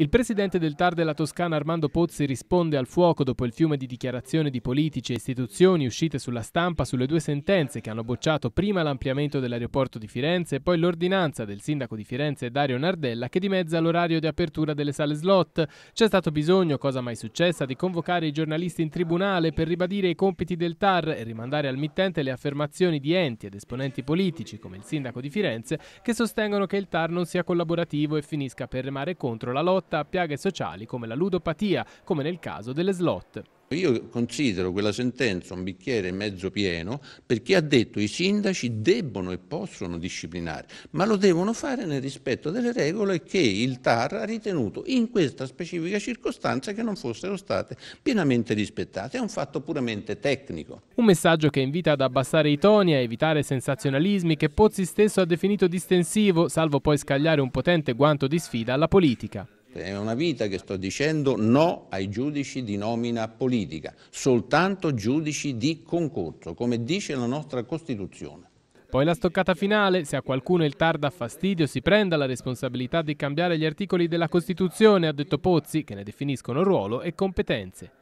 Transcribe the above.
Il presidente del TAR della Toscana Armando Pozzi risponde al fuoco dopo il fiume di dichiarazioni di politici e istituzioni uscite sulla stampa sulle due sentenze che hanno bocciato prima l'ampliamento dell'aeroporto di Firenze e poi l'ordinanza del sindaco di Firenze Dario Nardella che dimezza l'orario di apertura delle sale slot. C'è stato bisogno, cosa mai successa, di convocare i giornalisti in tribunale per ribadire i compiti del TAR e rimandare al mittente le affermazioni di enti ed esponenti politici come il sindaco di Firenze che sostengono che il TAR non sia collaborativo e finisca per remare contro la lotta lotta a piaghe sociali come la ludopatia, come nel caso delle slot. Io considero quella sentenza un bicchiere mezzo pieno perché ha detto che i sindaci debbono e possono disciplinare, ma lo devono fare nel rispetto delle regole che il TAR ha ritenuto in questa specifica circostanza che non fossero state pienamente rispettate. È un fatto puramente tecnico. Un messaggio che invita ad abbassare i toni, a evitare sensazionalismi che Pozzi stesso ha definito distensivo, salvo poi scagliare un potente guanto di sfida alla politica mese, è una vita che sto dicendo no ai giudici di nomina politica, soltanto giudici di concorso, come dice la nostra Costituzione. Poi la stoccata finale, se a qualcuno il TAR dà fastidio si prenda la responsabilità di cambiare gli articoli della Costituzione, ha detto Pozzi, che ne definiscono ruolo e competenze.